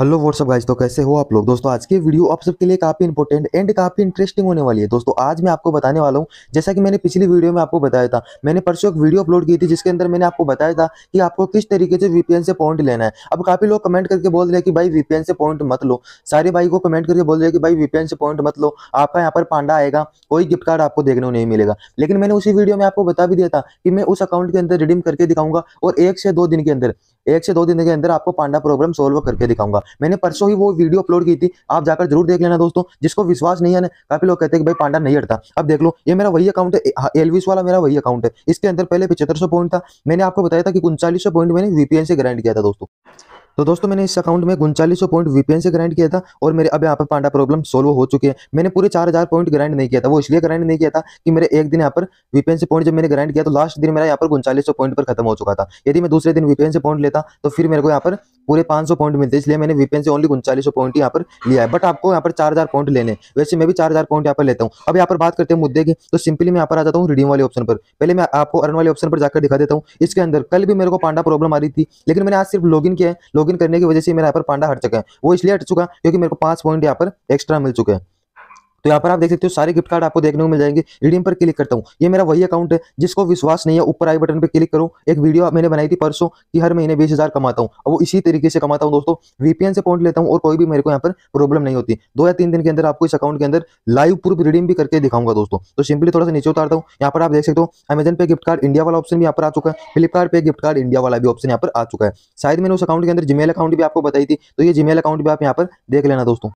hello what's up guys तो कैसे हो आप लोग दोस्तों आज की वीडियो आप सबके लिए काफी इंपॉर्टेंट एंड काफी इंटरेस्टिंग होने वाली है दोस्तों आज मैं आपको बताने वाला हूँ जैसा कि मैंने पिछली वीडियो में आपको बताया था मैंने परसों एक वीडियो अपलोड की थी जिसके अंदर मैंने आपको बताया था कि आपको किस तरीके से वीपीएन से पॉइंट लेना है अब काफी लोग कमेंट करके बोल रहे हैं कि भाई वीपीएन से पॉइंट मत लो सारे भाई को कमेंट करके बोल रहे कि भाई वीपीएन से पॉइंट मत लो आपका यहाँ पर पांडा आएगा कोई गिफ्ट कार्ड आपको देखने को नहीं मिलेगा लेकिन मैंने उसी वीडियो में आपको बता भी दिया था कि मैं उस अकाउंट के अंदर रिडीम करके दिखाऊंगा और एक से दो दिन के अंदर एक से दो दिन के अंदर आपको पांडा प्रॉब्लम सोल्व करके दिखाऊंगा मैंने परसों ही वो वीडियो अपलोड की थी आप जाकर जरूर देख लेना दोस्तों जिसको विश्वास नहीं है ना काफी लोग कहते हैं कि भाई पांडा नहीं हटता अब देख लो ये मेरा वही अकाउंट है एलविस हाँ, वाला मेरा वही अकाउंट है इसके अंदर पहले पिछहत्तर पॉइंट था मैंने आपको बताया था कि उनचालीस पॉइंट मैंने वीपीएन से ग्रांड किया था दोस्तों तो दोस्तों मैंने इस अकाउंट में उनचालीस पॉइंट वीपीएन से ग्राइंड किया था और मेरे अब यहाँ पर पांडा प्रॉब्लम सोल्व हो चुके हैं मैंने पूरे चार हजार पॉइंट ग्राइंड नहीं किया था वो इसलिए ग्राइंड नहीं किया था कि मेरे एक दिन यहाँ पर वीपीएन से पॉइंट जब मैंने ग्राइंड किया तो लास्ट दिन मेरा यहाँ पर उनचालीस पॉइंट पर खत्म हो चुका था यदि मैं दूसरे दिन वीपीएन से पॉइंट लेता तो फिर मेरे को यहाँ पर पूरे सौ पॉइंट मिलते इसलिए मैंने वीपीएन से ओनली उनचालीस पॉइंट यहाँ पर लिया है बट आपको यहाँ पर हजार पॉइंट लेने वैसे मैं भी हजार पॉइंट यहाँ पर लेता हूँ अब यहाँ पर बात करते हैं मुद्दे की तो सिंपली मैं यहाँ पर आ जाता हूँ रिडीम वाले ऑप्शन पर पहले मैं आपको अर्न वाले ऑप्शन पर जाकर दिखा देता हूँ इसके अंदर कल भी मेरे को पांडा प्रॉब्लम आ रही थी लेकिन मैंने आज सिर्फ लॉग किया है लॉगिन करने की वजह से मेरा यहाँ पर पांडा हट चुका है वो इसलिए हट चुका क्योंकि मेरे को पांच पॉइंट यहाँ पर एक्स्ट्रा मिल चुके हैं तो यहाँ पर आप देख सकते हो सारे गिफ्ट कार्ड आपको देखने को मिल जाएंगे रिडीम पर क्लिक करता हूँ ये मेरा वही अकाउंट है जिसको विश्वास नहीं है ऊपर आई बटन पर क्लिक करो एक वीडियो मैंने बनाई थी परसों की हर महीने बीस कमाता हूँ वो इसी तरीके से कमाता हूँ दोस्तों वीपीएन से पॉइंट लेता हूँ और कोई भी मेरे को यहाँ पर प्रॉब्लम नहीं होती दो या तीन दिन के अंदर आपको इस अकाउंट के अंदर लाइव प्रूफ रिडीम भी करके दिखाऊंगा दोस्तों तो सिंपली थोड़ा सा नीचे उतारता हूँ यहाँ पर आप देख सकते हो अमेजन पे गिफ्ट कार्ड इंडिया वाला ऑप्शन भी यहाँ पर आ चुका है फ्लिपकार्ट पे गिफ्ट कार्ड इंडिया वाला भी ऑप्शन यहाँ पर आ चुका है शायद मैंने उस अकाउंट के अंदर जीमेल अकाउंट भी आपको बताई थी तो ये जीमेल अकाउंट भी आप यहाँ पर देख लेना दोस्तों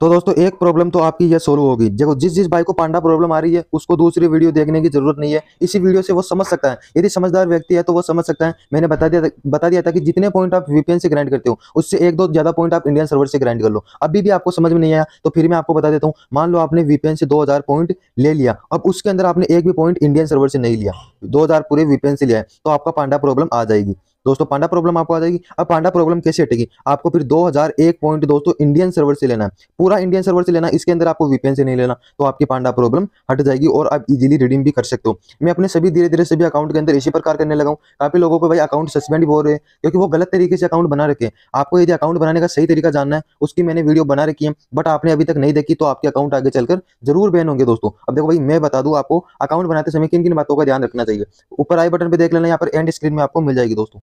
तो दोस्तों एक प्रॉब्लम तो आपकी यह सोल्व होगी देखो जिस जिस भाई को पांडा प्रॉब्लम आ रही है उसको दूसरी वीडियो देखने की जरूरत नहीं है इसी वीडियो से वो समझ सकता है यदि समझदार व्यक्ति है तो वो समझ सकता है मैंने बता दिया बता दिया था कि जितने पॉइंट आप वीपीएन से ग्रांड करते हो उससे एक दो ज्यादा पॉइंट आप इंडियन सर्वर से ग्रांड कर लो अभी भी आपको समझ में नहीं आया तो फिर मैं आपको बता देता हूँ मान लो आपने वीपीएन से दो पॉइंट ले लिया अब उसके अंदर आपने एक भी पॉइंट इंडियन सर्वर से नहीं लिया दो पूरे वीपीएन से लिया है तो आपका पांडा प्रॉब्लम आ जाएगी दोस्तों पांडा प्रॉब्लम आपको आ जाएगी अब पांडा प्रॉब्लम कैसे हटेगी आपको फिर 2001 पॉइंट दोस्तों इंडियन सर्वर से लेना है पूरा इंडियन सर्वर से लेना इसके अंदर आपको वीपीएन से नहीं लेना तो आपकी पांडा प्रॉब्लम हट जाएगी और आप इजिली रिडीम भी कर सकते हो मैं अपने सभी धीरे धीरे सभी अकाउंट के अंदर इसी प्रकार करने लगाऊँ काफी लोगों को भाई अकाउंट सस्पेंड भी हो रहे हैं क्योंकि वो गलत तरीके से अकाउंट बना रखे आपको यदि अकाउंट बनाने का सही तरीका जानना है उसकी मैंने वीडियो बना रखी है बट आपने अभी तक नहीं देखी तो आपके अकाउंट आगे चलकर जरूर बैन होंगे दोस्तों अब देखो भाई मैं बता दूँ आपको अकाउंट बनाते समय किन किन बातों का ध्यान रखना चाहिए ऊपर आई बटन पर देख लेना यहाँ पर एंड स्क्रीन में आपको मिल जाएगी दोस्तों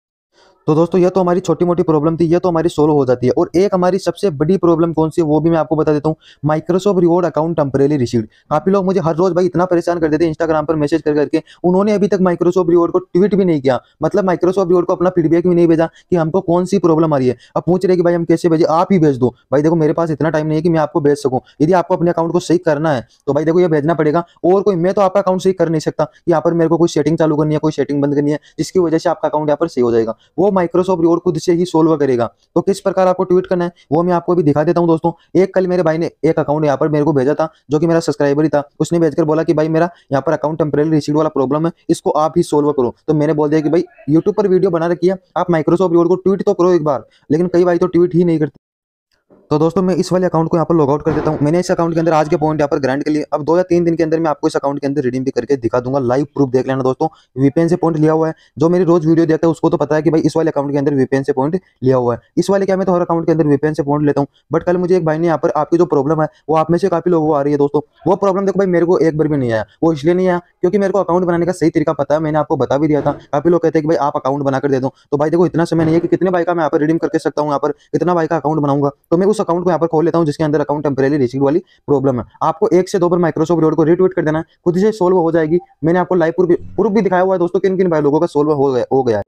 तो दोस्तों ये तो हमारी छोटी मोटी प्रॉब्लम थी ये तो हमारी सोल्व हो जाती है और एक हमारी सबसे बड़ी प्रॉब्लम कौन सी है वो भी मैं आपको बता देता हूँ Microsoft reward account temporarily receive काफी लोग मुझे हर रोज भाई इतना परेशान कर देते हैं इंस्टाग्राम पर मैसेज कर करके उन्होंने अभी तक माइक्रोसॉफ्ट रिवॉर्ड को ट्वीट भी नहीं किया मतलब माइक्रोसॉफ्ट रिवॉर्ड को अपना फीडबैक भी नहीं भेजा कि हमको कौन सी प्रॉब्लम आ रही है अब पूछ रहे कि भाई हम कैसे भेजे आप ही भेज दो भाई देखो मेरे पास इतना टाइम नहीं है कि मैं आपको भेज सकूँ यदि आपको अपने अकाउंट को सही करना है तो भाई देखो ये भेजना पड़ेगा और कोई मैं तो आपका अकाउंट सही कर नहीं सकता यहाँ पर मेरे को कोई सेटिंग चालू करनी है कोई सेटिंग बंद करनी है जिसकी वजह से आपका अकाउंट यहाँ पर सही हो जाएगा वो माइक्रोसॉफ्ट रिवॉर्ड खुद से ही सोल्व करेगा तो किस प्रकार आपको ट्वीट करना है वो मैं आपको भी दिखा देता हूँ दोस्तों एक कल मेरे भाई ने एक अकाउंट यहाँ पर मेरे को भेजा था जो कि मेरा सब्सक्राइबर ही था उसने भेजकर बोला कि भाई मेरा यहाँ पर अकाउंट टेम्परेरी रिसीड वाला प्रॉब्लम है इसको आप ही सोल्व करो तो मैंने बोल दिया कि भाई यूट्यूब पर वीडियो बना रखी है आप माइक्रोसॉफ्ट रिवॉर्ड को ट्वीट तो करो एक बार लेकिन कई भाई तो ट्वीट ही नहीं करते तो दोस्तों मैं इस वाले अकाउंट को यहाँ पर लॉगआउट कर देता हूँ मैंने इस अकाउंट के अंदर आज के पॉइंट यहाँ पर ग्रांड के लिए अब दो या तीन दिन के अंदर मैं आपको इस अकाउंट के अंदर रिडीम भी करके दिखा दूंगा लाइव प्रूफ देख लेना दोस्तों वीपीएन से पॉइंट लिया हुआ है जो मेरी रोज वीडियो देखता है उसको तो पता है कि भाई इस वाले अकाउंट के अंदर वीपीएन से पॉइंट लिया हुआ है इस वाले क्या मैं तो हर अकाउंट के अंदर वीपीएन से पॉइंट लेता हूँ बट कल मुझे एक भाई ने यहाँ पर आपकी जो प्रॉब्लम है वो आप में से काफी लोगों को आ रही है दोस्तों वो प्रॉब्लम देखो भाई मेरे को एक बार भी नहीं आया वो इसलिए नहीं आया क्योंकि मेरे को अकाउंट बनाने का सही तरीका पता है मैंने आपको बता भी दिया था काफी लोग कहते हैं कि भाई आप अकाउंट बनाकर दे दो तो भाई देखो इतना समय नहीं है कि कितने भाई का मैं यहाँ पर रिडीम करके सकता हूँ यहाँ पर कितना भाई का अकाउंट बनाऊंगा तो मैं उस उस अकाउंट को यहाँ पर खोल लेता हूँ जिसके अंदर अकाउंट टेम्परेली रिसीव वाली प्रॉब्लम है आपको एक से दो बार माइक्रोसॉफ्ट रोड को रिट्वीट कर देना खुद से सोल्व हो जाएगी मैंने आपको लाइव प्रूफ भी दिखाया हुआ है दोस्तों किन किन भाई लोगों का सोल्व हो गया है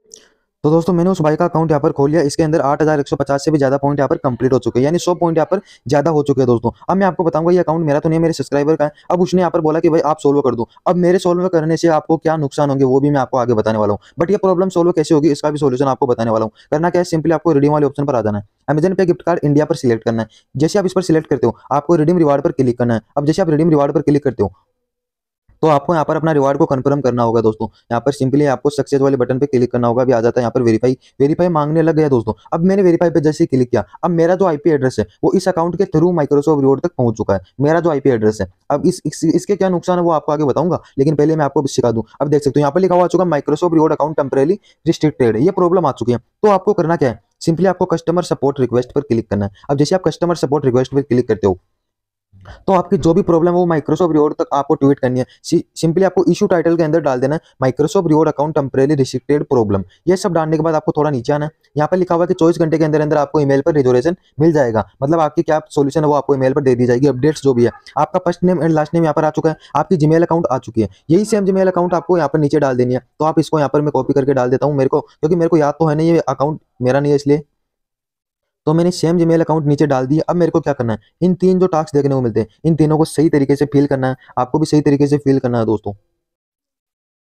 तो दोस्तों मैंने उस भाई का अकाउंट यहाँ पर खोल लिया इसके अंदर 8,150 से भी ज्यादा पॉइंट यहाँ पर कंप्लीट हो चुके हैं यानी 100 पॉइंट यहाँ पर ज्यादा हो चुके हैं दोस्तों अब मैं आपको बताऊंगा ये अकाउंट मेरा तो नहीं मेरे सब्सक्राइबर का है अब उसने यहाँ पर बोला कि भाई आप सोल्व कर दो अब मेरे सोल्व करने से आपको क्या नुकसान होंगे वो भी मैं आपको आगे बताने वाला हूँ बट ये प्रॉब्लम सोल्व कैसे होगी इसका भी सोल्यूशन आपको बताने वाला हूँ करना क्या है सिंपली आपको रिडीम वाले ऑप्शन पर आ जाना है अमेजन पे गिफ्ट कार्ड इंडिया पर सिलेक्ट करना है जैसे आप इस पर सिलेक्ट करते हो आपको रिडीम रिवार्ड पर क्लिक करना है अब जैसे आप रिडीम रिवार्ड पर क्लिक करते हो तो आपको यहाँ पर अपना रिवार्ड को कंफर्म करना होगा दोस्तों यहाँ पर सिंपली आपको सक्सेस वाले बटन पे क्लिक करना होगा अभी आ जाता है यहाँ पर वेरीफाई वेरीफाई मांगने लग गया दोस्तों अब मैंने वेरीफाई पे जैसे क्लिक किया अब मेरा जो आईपी एड्रेस है वो इस अकाउंट के थ्रू माइक्रोसॉफ्ट रिवॉर्ड तक पहुंच चुका है मेरा जो आईपी एड्रेस है अब इस, इस, इसके क्या नुकसान है वो आपको आगे बताऊंगा लेकिन पहले मैं आपको सिखा दूँ अब देख सकते हो यहाँ पर लिखा हुआ चुका Microsoft reward account temporarily restricted ये प्रॉब्लम आ चुकी है तो आपको करना क्या है सिंपली आपको कस्टमर सपोर्ट रिक्वेस्ट पर क्लिक करना है अब जैसे आप कस्टमर सपोर्ट रिक्वेस्ट पर क्लिक करते हो तो आपकी जो भी प्रॉब्लम है वो माइक्रोसॉफ्ट रिवॉर्ड तक आपको ट्वीट करनी है सिंपली आपको इशू टाइटल के अंदर डाल देना है Microsoft reward account temporarily restricted problem ये सब डालने के बाद आपको थोड़ा नीचे आना है यहाँ पर लिखा हुआ कि चौबीस घंटे के अंदर अंदर आपको ईमेल पर रिजोलेशन मिल जाएगा मतलब आपकी क्या सोल्यूशन है वो आपको ईमेल पर दे दी जाएगी अपडेट्स जो भी है आपका first name and last name यहाँ पर आ चुका है आपकी जीमेल अकाउंट आ चुकी है यही सेम जीमेल अकाउंट आपको यहाँ पर नीचे डाल देनी है तो आप इसको यहाँ पर मैं कॉपी करके डाल देता हूँ मेरे को क्योंकि मेरे को याद तो है नहीं ये अकाउंट मेरा नहीं है इसलिए तो मैंने सेम जीमेल अकाउंट नीचे डाल दिया अब मेरे को क्या करना है इन तीन जो टास्क देखने को मिलते हैं इन तीनों को सही तरीके से फिल करना है आपको भी सही तरीके से फिल करना है दोस्तों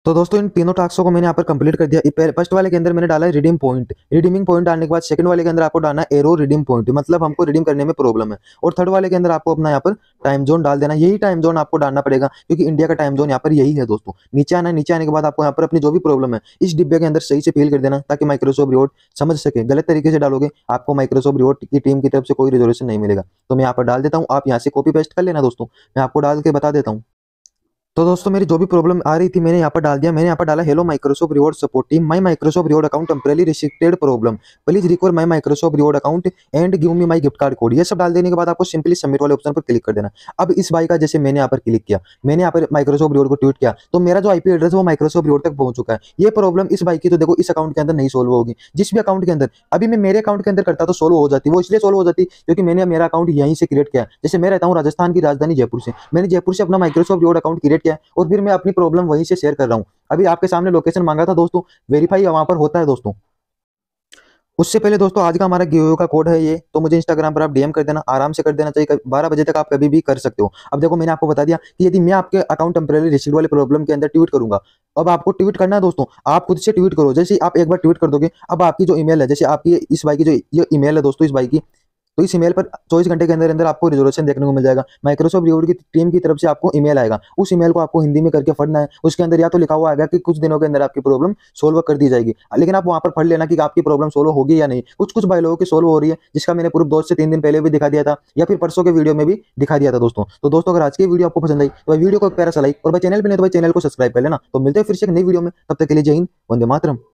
तो दोस्तों इन तीनों टास्कों को मैंने यहाँ पर कंप्लीट कर दिया फर्स्ट वाले के अंदर मैंने डाला है रिडीम पॉइंट रिडीमिंग पॉइंट डालने के बाद सेकंड वाले के अंदर आपको डालना एरो रिडीम पॉइंट मतलब हमको रिडीम करने में प्रॉब्लम है और थर्ड वाले के अंदर आपको अपना यहाँ पर टाइम जोन डाल देना यही टाइम जोन आपको डालना पड़ेगा क्योंकि इंडिया का टाइम जोन यहाँ पर यही है दोस्तों नीचे आना नीचे आने के बाद आपको यहाँ पर अपनी जो भी प्रॉब्लम है इस डिब्बे के अंदर सही से फील कर देना ताकि माइक्रोसॉफ्ट रिवॉर्ड समझ सके गलत तरीके से डालोगे आपको माइक्रोसॉफ्ट रिवॉर्ड की टीम की तरफ से कोई रिजोल्यूशन नहीं मिलेगा तो मैं यहाँ पर डाल देता हूँ आप यहाँ से कॉपी पेस्ट कर लेना दोस्तों मैं आपको डाल के बता देता हूँ तो दोस्तों मेरी जो भी प्रॉब्लम आ रही थी मैंने यहाँ पर डाल दिया मैंने यहाँ पर डाला hello Microsoft reward support team my Microsoft reward account temporarily restricted problem please record my Microsoft reward account and give me my gift card code ये सब डाल देने के बाद आपको सिंपली सबमिट वाले ऑप्शन पर क्लिक कर देना अब इस बाई का जैसे मैंने यहाँ पर क्लिक किया मैंने यहाँ पर माइक्रोसॉफ्ट रिवॉर्ड को ट्वीट किया तो मेरा जो आईपी एड्रेस वो माइक्रोसॉफ्ट रिवॉर्ड तक पहुंच चुका है ये प्रॉब्लम इस बाई की तो देखो इस अकाउंट के अंदर नहीं सोल्व होगी जिस भी अकाउंट के अंदर अभी मैं मेरे अकाउंट के अंदर करता तो सोल्व हो जाती वो इसलिए सोल्व हो जाती क्योंकि मैंने मेरा अकाउंट यहीं से क्रिएट किया जैसे मैं रहता हूँ राजस्थान की राजधानी जयपुर से मैंने जयपुर से अपना माइक्रोसॉफ्ट रिवॉर्ड अकाउंट क्रिएट किया है और फिर मैं अपनी प्रॉब्लम वहीं से शेयर कर रहा हूँ अभी आपके सामने लोकेशन मांगा था दोस्तों वेरीफाई वहां पर होता है दोस्तों उससे पहले दोस्तों आज का हमारा गिव का कोड है ये तो मुझे इंस्टाग्राम पर आप डीएम कर देना आराम से कर देना चाहिए बारह बजे तक आप कभी भी कर सकते हो अब देखो मैंने आपको बता दिया कि यदि मैं आपके अकाउंट टेम्प्रेरी रिसीव वाले प्रॉब्लम के अंदर ट्वीट करूंगा अब आपको ट्वीट करना है दोस्तों आप खुद से ट्वीट करो जैसे आप एक बार ट्वीट कर दोगे अब आपकी जो ईमेल है जैसे आपकी इस बाई की जो ये ईमेल है दोस्तों इस बाई की तो इस ईमेल पर चौबीस घंटे के अंदर अंदर आपको रिजोल्यूशन देखने को मिल जाएगा माइक्रोसॉफ्ट रिवॉर्ड की टीम की तरफ से आपको ईमेल आएगा उस ईमेल को आपको हिंदी में करके पढ़ना है उसके अंदर या तो लिखा हुआ आएगा कि कुछ दिनों के अंदर आपकी प्रॉब्लम सोल्व कर दी जाएगी लेकिन आप वहाँ पर पढ़ लेना कि आपकी प्रॉब्लम सोल्व होगी या नहीं कुछ कुछ भाई लोगों की सोल्व हो रही है जिसका मैंने पूर्व दोस्त से तीन दिन पहले भी दिखा दिया था या फिर परसों के वीडियो में भी दिखा दिया था दोस्तों तो दोस्तों अगर आज की वीडियो आपको पसंद आई तो वीडियो को प्यारा सलाई और चैनल पर नहीं तो चैनल को सब्सक्राइब कर लेना तो मिलते हैं फिर से एक नई वीडियो में तब तक के लिए जय हिंद वंदे मातरम